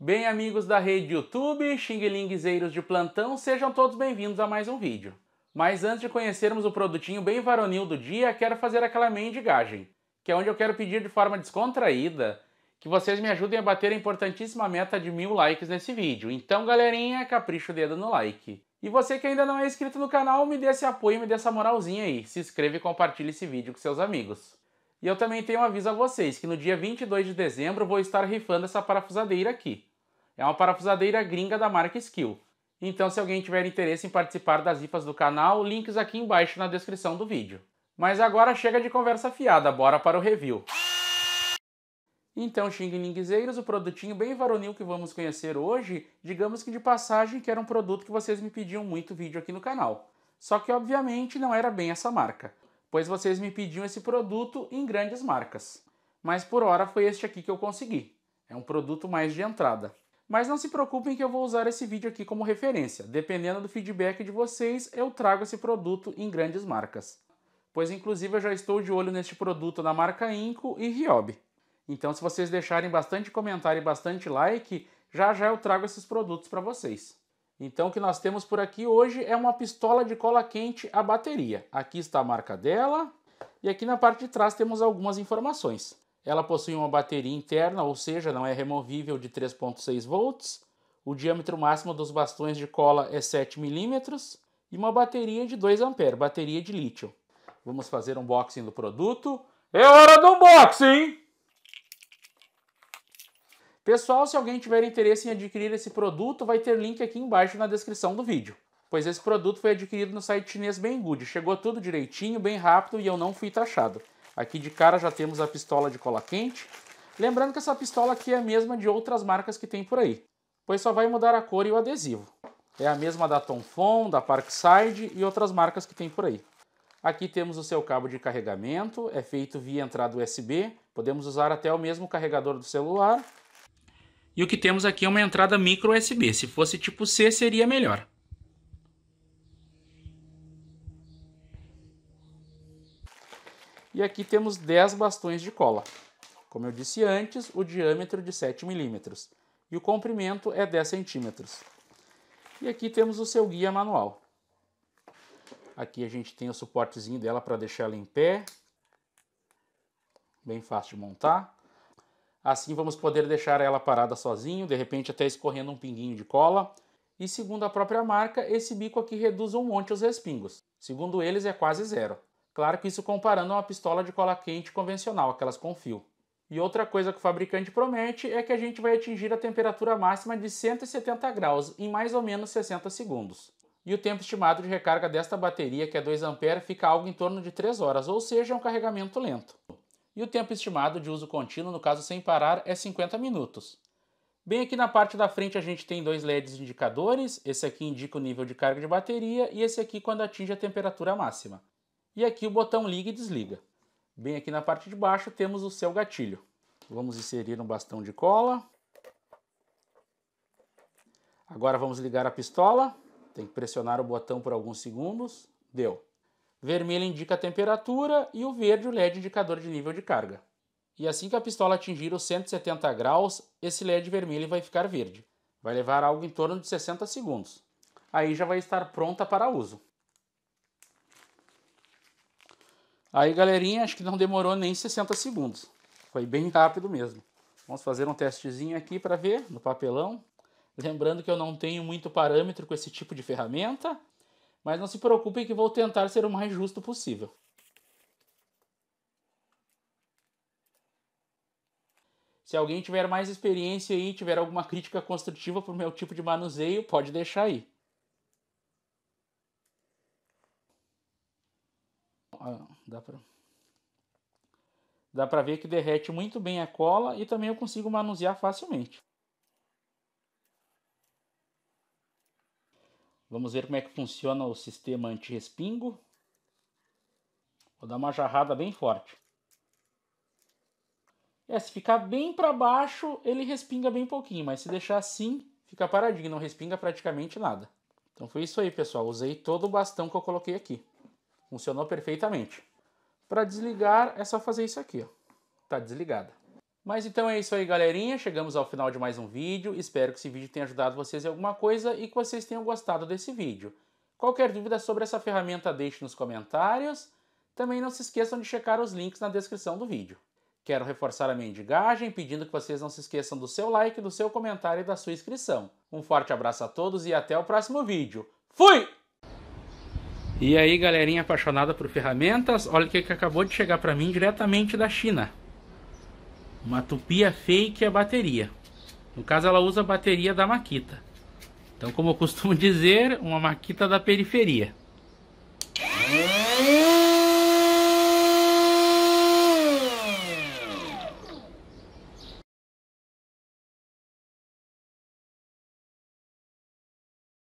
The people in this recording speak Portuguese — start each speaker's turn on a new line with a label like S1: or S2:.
S1: Bem, amigos da rede YouTube, xinguelinguezeiros de plantão, sejam todos bem-vindos a mais um vídeo. Mas antes de conhecermos o produtinho bem varonil do dia, quero fazer aquela mendigagem, que é onde eu quero pedir de forma descontraída que vocês me ajudem a bater a importantíssima meta de mil likes nesse vídeo. Então, galerinha, capricha o dedo no like. E você que ainda não é inscrito no canal, me dê esse apoio, me dê essa moralzinha aí. Se inscreva e compartilhe esse vídeo com seus amigos. E eu também tenho um aviso a vocês, que no dia 22 de dezembro vou estar rifando essa parafusadeira aqui. É uma parafusadeira gringa da marca Skill. Então, se alguém tiver interesse em participar das ifas do canal, links aqui embaixo na descrição do vídeo. Mas agora chega de conversa fiada, bora para o review. Então, Xing o produtinho bem varonil que vamos conhecer hoje, digamos que de passagem que era um produto que vocês me pediam muito vídeo aqui no canal. Só que obviamente não era bem essa marca, pois vocês me pediam esse produto em grandes marcas. Mas por hora foi este aqui que eu consegui. É um produto mais de entrada. Mas não se preocupem que eu vou usar esse vídeo aqui como referência. Dependendo do feedback de vocês, eu trago esse produto em grandes marcas. Pois inclusive eu já estou de olho neste produto da marca Inco e Ryobi. Então se vocês deixarem bastante comentário e bastante like, já já eu trago esses produtos para vocês. Então o que nós temos por aqui hoje é uma pistola de cola quente a bateria. Aqui está a marca dela e aqui na parte de trás temos algumas informações. Ela possui uma bateria interna, ou seja, não é removível, de 3,6 volts. O diâmetro máximo dos bastões de cola é 7 milímetros e uma bateria de 2 A, bateria de lítio. Vamos fazer um boxing do produto. É hora do unboxing! Pessoal, se alguém tiver interesse em adquirir esse produto, vai ter link aqui embaixo na descrição do vídeo. Pois esse produto foi adquirido no site chinês Bem Good. Chegou tudo direitinho, bem rápido e eu não fui taxado. Aqui de cara já temos a pistola de cola quente. Lembrando que essa pistola aqui é a mesma de outras marcas que tem por aí, pois só vai mudar a cor e o adesivo. É a mesma da Tonfon, da Parkside e outras marcas que tem por aí. Aqui temos o seu cabo de carregamento, é feito via entrada USB, podemos usar até o mesmo carregador do celular. E o que temos aqui é uma entrada micro USB, se fosse tipo C seria melhor. E aqui temos 10 bastões de cola. Como eu disse antes, o diâmetro é de 7 milímetros e o comprimento é 10 centímetros. E aqui temos o seu guia manual. Aqui a gente tem o suportezinho dela para deixar ela em pé, bem fácil de montar. Assim vamos poder deixar ela parada sozinho, de repente até escorrendo um pinguinho de cola. E segundo a própria marca, esse bico aqui reduz um monte os respingos. Segundo eles, é quase zero. Claro que isso comparando a uma pistola de cola quente convencional, aquelas com fio. E outra coisa que o fabricante promete é que a gente vai atingir a temperatura máxima de 170 graus em mais ou menos 60 segundos. E o tempo estimado de recarga desta bateria, que é 2A, fica algo em torno de 3 horas, ou seja, é um carregamento lento. E o tempo estimado de uso contínuo, no caso sem parar, é 50 minutos. Bem aqui na parte da frente a gente tem dois LEDs indicadores, esse aqui indica o nível de carga de bateria e esse aqui quando atinge a temperatura máxima. E aqui o botão liga e desliga. Bem aqui na parte de baixo temos o seu gatilho. Vamos inserir um bastão de cola. Agora vamos ligar a pistola. Tem que pressionar o botão por alguns segundos. Deu. Vermelho indica a temperatura e o verde o LED indicador de nível de carga. E assim que a pistola atingir os 170 graus, esse LED vermelho vai ficar verde. Vai levar algo em torno de 60 segundos. Aí já vai estar pronta para uso. Aí, galerinha, acho que não demorou nem 60 segundos. Foi bem rápido mesmo. Vamos fazer um testezinho aqui para ver no papelão. Lembrando que eu não tenho muito parâmetro com esse tipo de ferramenta, mas não se preocupem que vou tentar ser o mais justo possível. Se alguém tiver mais experiência e tiver alguma crítica construtiva para o meu tipo de manuseio, pode deixar aí. dá para dá para ver que derrete muito bem a cola e também eu consigo manusear facilmente. Vamos ver como é que funciona o sistema anti-respingo. Vou dar uma jarrada bem forte. É, se ficar bem para baixo, ele respinga bem pouquinho, mas se deixar assim, fica paradinho, não respinga praticamente nada. Então foi isso aí, pessoal. Usei todo o bastão que eu coloquei aqui. Funcionou perfeitamente. Para desligar é só fazer isso aqui, ó. Tá desligada. Mas então é isso aí, galerinha. Chegamos ao final de mais um vídeo. Espero que esse vídeo tenha ajudado vocês em alguma coisa e que vocês tenham gostado desse vídeo. Qualquer dúvida sobre essa ferramenta, deixe nos comentários. Também não se esqueçam de checar os links na descrição do vídeo. Quero reforçar a mendigagem pedindo que vocês não se esqueçam do seu like, do seu comentário e da sua inscrição. Um forte abraço a todos e até o próximo vídeo. Fui! E aí, galerinha apaixonada por ferramentas, olha o que, que acabou de chegar para mim diretamente da China. Uma tupia fake a é bateria. No caso, ela usa a bateria da Makita. Então, como eu costumo dizer, uma Makita da periferia.